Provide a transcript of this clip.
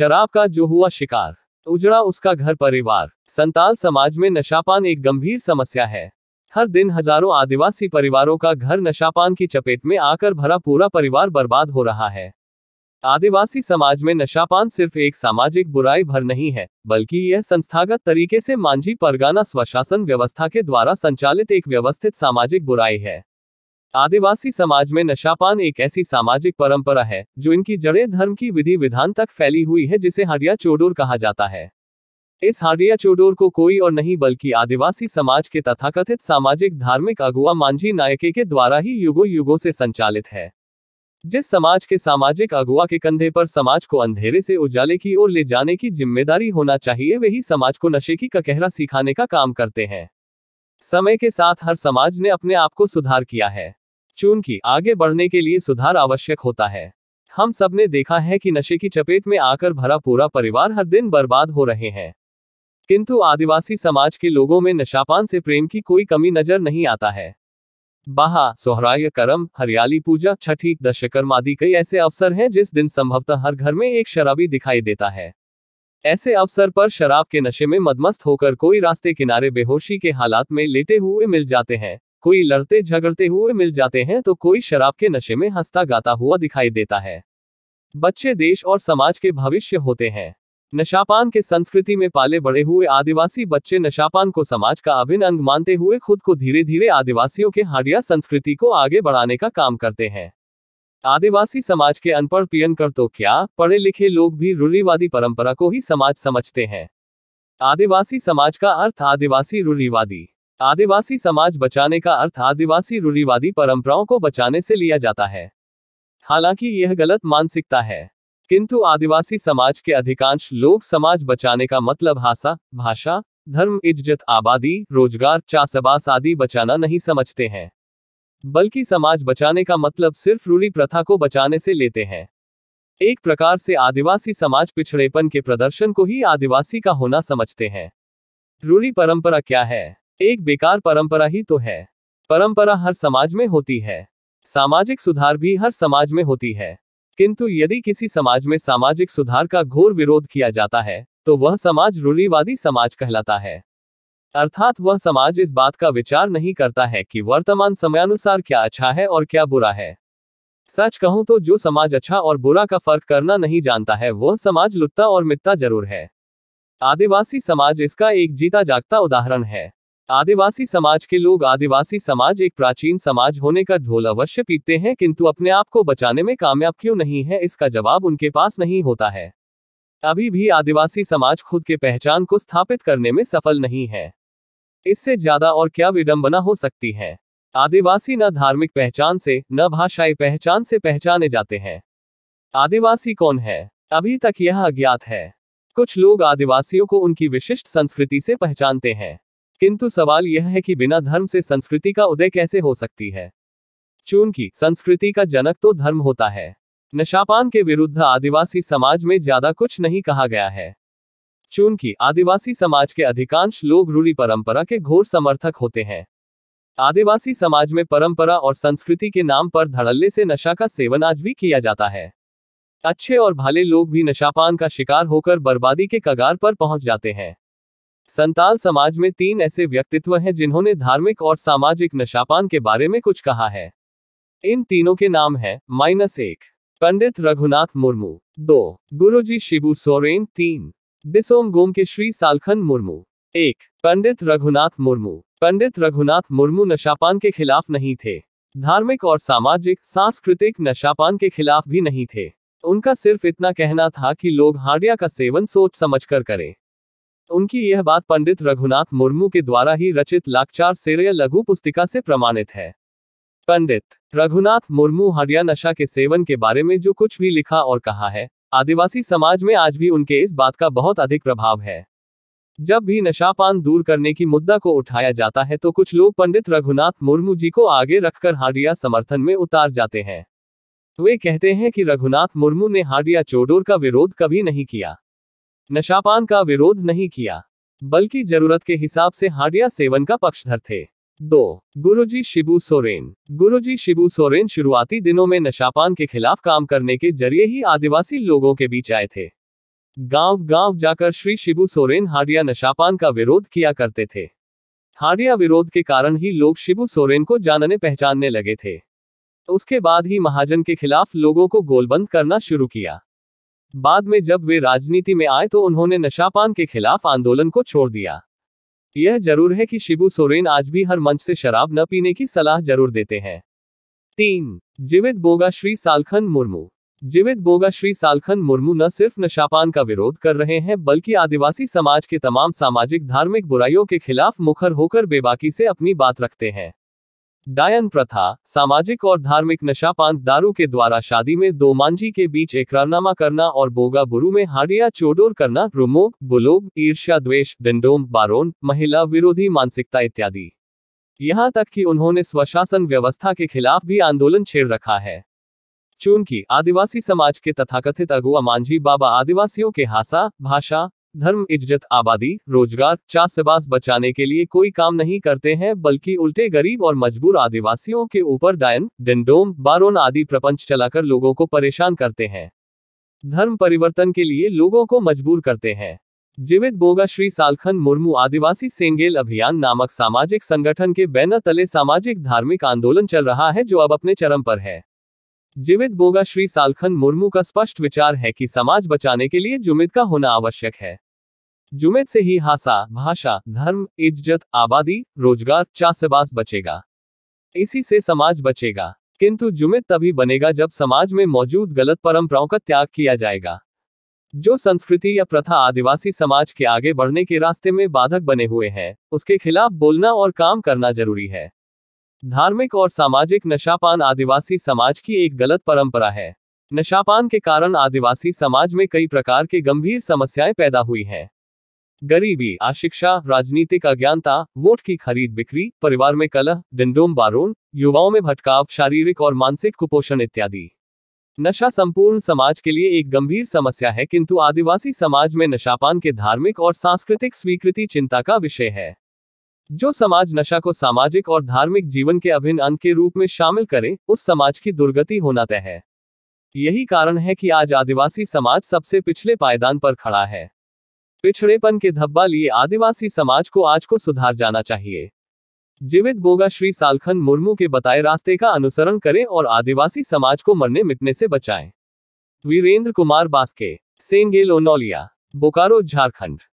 शराब का जो हुआ शिकार तो उजड़ा उसका घर परिवार संताल समाज में नशापान एक गंभीर समस्या है हर दिन हजारों आदिवासी परिवारों का घर नशापान की चपेट में आकर भरा पूरा परिवार बर्बाद हो रहा है आदिवासी समाज में नशापान सिर्फ एक सामाजिक बुराई भर नहीं है बल्कि यह संस्थागत तरीके से मांझी परगाना स्वशासन व्यवस्था के द्वारा संचालित एक व्यवस्थित सामाजिक बुराई है आदिवासी समाज में नशापान एक ऐसी सामाजिक परंपरा है जो इनकी जड़ें धर्म की विधि विधान तक फैली हुई है जिसे हडिया चोडोर कहा जाता है इस हाडिया चोडोर को कोई और नहीं बल्कि आदिवासी समाज के तथाकथित सामाजिक धार्मिक अगुआ मांझी नायके के द्वारा ही युगो युगों से संचालित है जिस समाज के सामाजिक अगुआ के कंधे पर समाज को अंधेरे से उजाले की ओर ले जाने की जिम्मेदारी होना चाहिए वही समाज को नशे की ककहरा सिखाने का काम करते हैं समय के साथ हर समाज ने अपने आप को सुधार किया है चूंकि आगे बढ़ने के लिए सुधार आवश्यक होता है हम सब ने देखा है कि नशे की चपेट में आकर भरा पूरा परिवार हर दिन बर्बाद हो रहे हैं किंतु आदिवासी समाज के लोगों में नशापान से प्रेम की कोई कमी नजर नहीं आता है बाहा सोहराय करम हरियाली पूजा छठी दशकर्म आदि कई ऐसे अवसर हैं जिस दिन संभवतः हर घर में एक शराबी दिखाई देता है ऐसे अवसर पर शराब के नशे में मदमस्त होकर कोई रास्ते किनारे बेहोशी के हालात में लेटे हुए मिल जाते हैं कोई लड़ते झगड़ते हुए मिल जाते हैं तो कोई शराब के नशे में हंसता गाता हुआ दिखाई देता है बच्चे देश और समाज के भविष्य होते हैं नशापान के संस्कृति में पाले बड़े हुए आदिवासी बच्चे नशापान को समाज का अभिन्न अंग मानते हुए खुद को धीरे धीरे आदिवासियों के हाड़िया संस्कृति को आगे बढ़ाने का काम करते हैं आदिवासी समाज के अनपढ़ पियन कर तो क्या पढ़े लिखे लोग भी रूढ़ीवादी परंपरा को ही समाज समझते हैं आदिवासी समाज का अर्थ आदिवासी रूढ़ीवादी आदिवासी समाज बचाने का अर्थ आदिवासी रूढ़ीवादी परंपराओं को बचाने से लिया जाता है हालांकि यह गलत मानसिकता है किंतु आदिवासी समाज के अधिकांश लोग समाज बचाने का मतलब हासा भाषा धर्म इज्जत आबादी रोजगार चासबास आदि बचाना नहीं समझते हैं बल्कि समाज बचाने का मतलब सिर्फ रूढ़ी प्रथा को बचाने से लेते हैं एक प्रकार से आदिवासी समाज पिछड़ेपन के प्रदर्शन को ही आदिवासी का होना समझते हैं रूढ़ी परंपरा क्या है एक बेकार परंपरा ही तो है परंपरा हर समाज में होती है सामाजिक सुधार भी हर समाज में होती है किंतु यदि किसी समाज में सामाजिक सुधार का घोर विरोध किया जाता है तो वह समाज रूढ़ीवादी समाज कहलाता है अर्थात वह समाज इस बात का विचार नहीं करता है कि वर्तमान समयानुसार क्या अच्छा है और क्या बुरा है सच कहूं तो जो समाज अच्छा और बुरा का फर्क करना नहीं जानता है वह समाज लुत्ता और मित्ता जरूर है आदिवासी समाज इसका एक जीता जागता उदाहरण है आदिवासी समाज के लोग आदिवासी समाज एक प्राचीन समाज होने का ढोल अवश्य पीटते हैं किंतु अपने आप को बचाने में कामयाब क्यों नहीं है इसका जवाब उनके पास नहीं होता है अभी भी आदिवासी समाज खुद के पहचान को स्थापित करने में सफल नहीं है इससे ज्यादा और क्या विडंबना हो सकती है आदिवासी न धार्मिक पहचान से न भाषाई पहचान से पहचाने जाते हैं आदिवासी कौन है अभी तक यह अज्ञात है कुछ लोग आदिवासियों को उनकी विशिष्ट संस्कृति से पहचानते हैं किंतु सवाल यह है कि बिना धर्म से संस्कृति का उदय कैसे हो सकती है चूंकि संस्कृति का जनक तो धर्म होता है नशापान के विरुद्ध आदिवासी समाज में ज्यादा कुछ नहीं कहा गया है चूंकि आदिवासी समाज के अधिकांश लोग रूढ़ी परंपरा के घोर समर्थक होते हैं आदिवासी समाज में परंपरा और संस्कृति के नाम पर धड़ल्ले से नशा का सेवन आज भी किया जाता है अच्छे और भले लोग भी नशापान का शिकार होकर बर्बादी के कगार पर पहुंच जाते हैं संताल समाज में तीन ऐसे व्यक्तित्व हैं जिन्होंने धार्मिक और सामाजिक नशापान के बारे में कुछ कहा है इन तीनों के नाम हैं माइनस एक पंडित रघुनाथ मुर्मू दो गुरुजी शिबू सोरेन तीन दिसोम गोम के श्री सालखन मुर्मू एक पंडित रघुनाथ मुर्मू पंडित रघुनाथ मुर्मू नशापान के खिलाफ नहीं थे धार्मिक और सामाजिक सांस्कृतिक नशापान के खिलाफ भी नहीं थे उनका सिर्फ इतना कहना था कि लोग हार्डिया का सेवन सोच समझकर करें तो उनकी यह बात पंडित रघुनाथ मुर्मू के द्वारा ही रचित लाकचार सेरेय लघु पुस्तिका से प्रमाणित है पंडित रघुनाथ मुर्मू हरिया नशा के सेवन के बारे में जो कुछ भी लिखा और कहा है आदिवासी समाज में आज भी उनके इस बात का बहुत अधिक प्रभाव है जब भी नशापान दूर करने की मुद्दा को उठाया जाता है तो कुछ लोग पंडित रघुनाथ मुर्मू जी को आगे रखकर हाडिया समर्थन में उतार जाते हैं वे कहते हैं कि रघुनाथ मुर्मू ने हाडिया चोडोर का विरोध कभी नहीं किया नशापान का विरोध नहीं किया बल्कि जरूरत के हिसाब से हाडिया सेवन का पक्षधर थे दो गुरुजी शिबू सोरेन गुरुजी शिबू सोरेन शुरुआती दिनों में नशापान के खिलाफ काम करने के जरिए ही आदिवासी लोगों के बीच आए थे गांव गांव जाकर श्री शिबू सोरेन हाडिया नशापान का विरोध किया करते थे हाडिया विरोध के कारण ही लोग शिबू सोरेन को जानने पहचानने लगे थे उसके बाद ही महाजन के खिलाफ लोगों को गोलबंद करना शुरू किया बाद में जब वे राजनीति में आए तो उन्होंने नशापान के खिलाफ आंदोलन को छोड़ दिया यह जरूर है कि शिबू सोरेन आज भी हर मंच से शराब न पीने की सलाह जरूर देते हैं तीन जीवित बोगा श्री सालखन मुर्मू जीवित बोगा श्री सालखन मुर्मू न सिर्फ नशापान का विरोध कर रहे हैं बल्कि आदिवासी समाज के तमाम सामाजिक धार्मिक बुराइयों के खिलाफ मुखर होकर बेबाकी से अपनी बात रखते हैं डायन प्रथा सामाजिक और धार्मिक नशापान दारू के द्वारा शादी में दो मांझी के बीच एकरारनामा करना और बोगा बुरु में हाडिया चोडोर करना रुमोग बुलोग ईर्ष्या द्वेष डंडोम बारोन महिला विरोधी मानसिकता इत्यादि यहाँ तक कि उन्होंने स्वशासन व्यवस्था के खिलाफ भी आंदोलन छेड़ रखा है चूंकि आदिवासी समाज के तथाकथित अगुआ मांझी बाबा आदिवासियों के हासा भाषा धर्म इज्जत आबादी रोजगार चासबास बचाने के लिए कोई काम नहीं करते हैं बल्कि उल्टे गरीब और मजबूर आदिवासियों के ऊपर डायन डंडोम बारोन आदि प्रपंच चलाकर लोगों को परेशान करते हैं धर्म परिवर्तन के लिए लोगों को मजबूर करते हैं जीवित बोगा श्री सालखन मुर्मू आदिवासी सेंगेल अभियान नामक सामाजिक संगठन के बैनर तले सामाजिक धार्मिक आंदोलन चल रहा है जो अब अपने चरम पर है जीवित बोगा श्री सालखन मुर्मू का स्पष्ट विचार है कि समाज बचाने के लिए जुमित का होना आवश्यक है जुमित से ही हासा भाषा धर्म इज्जत आबादी रोजगार चासबास बचेगा इसी से समाज बचेगा किंतु जुमित तभी बनेगा जब समाज में मौजूद गलत परंपराओं का त्याग किया जाएगा जो संस्कृति या प्रथा आदिवासी समाज के आगे बढ़ने के रास्ते में बाधक बने हुए हैं उसके खिलाफ बोलना और काम करना जरूरी है धार्मिक और सामाजिक नशापान आदिवासी समाज की एक गलत परंपरा है नशापान के कारण आदिवासी समाज में कई प्रकार के गंभीर समस्याएं पैदा हुई हैं गरीबी अशिक्षा राजनीतिक अज्ञानता वोट की खरीद बिक्री परिवार में कलह डिंडोम बारोन युवाओं में भटकाव शारीरिक और मानसिक कुपोषण इत्यादि नशा संपूर्ण समाज के लिए एक गंभीर समस्या है किंतु आदिवासी समाज में नशापान के धार्मिक और सांस्कृतिक स्वीकृति चिंता का विषय है जो समाज नशा को सामाजिक और धार्मिक जीवन के अभिन्न अंग के रूप में शामिल करे उस समाज की दुर्गति होना तय है यही कारण है कि आज आदिवासी समाज सबसे पिछले पायदान पर खड़ा है पिछड़ेपन के धब्बा लिए आदिवासी समाज को आज को सुधार जाना चाहिए जीवित बोगा श्री सालखन मुर्मू के बताए रास्ते का अनुसरण करें और आदिवासी समाज को मरने मिटने से बचाएं वीरेंद्र कुमार बास्के सेंगे लोनौलिया बोकारो झारखंड